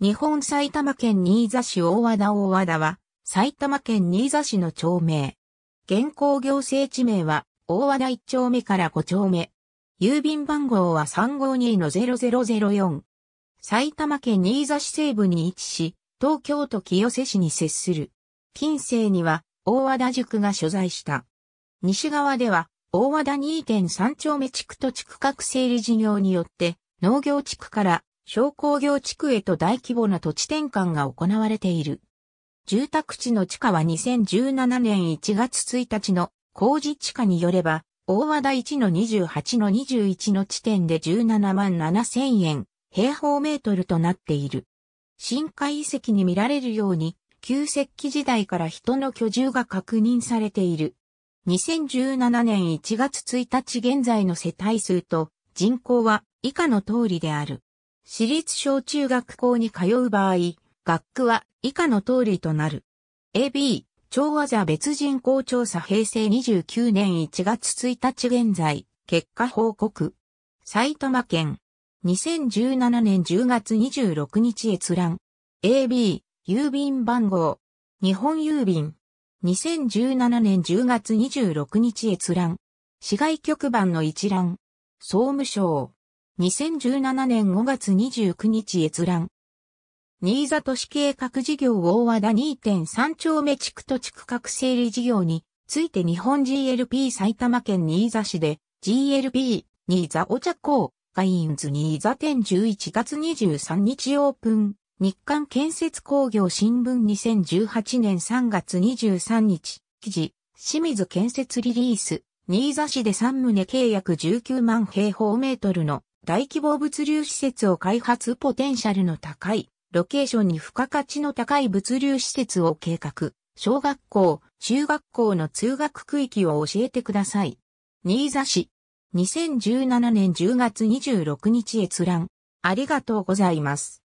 日本埼玉県新座市大和田大和田は、埼玉県新座市の町名。現行行政地名は、大和田1丁目から5丁目。郵便番号は352-0004。埼玉県新座市西部に位置し、東京都清瀬市に接する。近世には、大和田塾が所在した。西側では、大和田2.3丁目地区と地区各整理事業によって、農業地区から商工業地区へと大規模な土地転換が行われている。住宅地の地価は2017年1月1日の工事地価によれば、大和田1の28の21の地点で17万7千円、平方メートルとなっている。深海遺跡に見られるように、旧石器時代から人の居住が確認されている。2017年1月1日現在の世帯数と人口は以下の通りである。私立小中学校に通う場合、学区は以下の通りとなる。AB、超和座別人口調査平成29年1月1日現在、結果報告。埼玉県、2017年10月26日閲覧。AB、郵便番号。日本郵便。2017年10月26日閲覧。市外局番の一覧。総務省。2017年5月29日閲覧。新座都市計画事業大和田2.3丁目地区と地区核整理事業について日本 GLP 埼玉県新座市で GLP 新座お茶港ガインズ新座店11月23日オープン日刊建設工業新聞2018年3月23日記事清水建設リリース新座市で3棟契約19万平方メートルの大規模物流施設を開発ポテンシャルの高い、ロケーションに付加価値の高い物流施設を計画、小学校、中学校の通学区域を教えてください。新座市、2017年10月26日閲覧。ありがとうございます。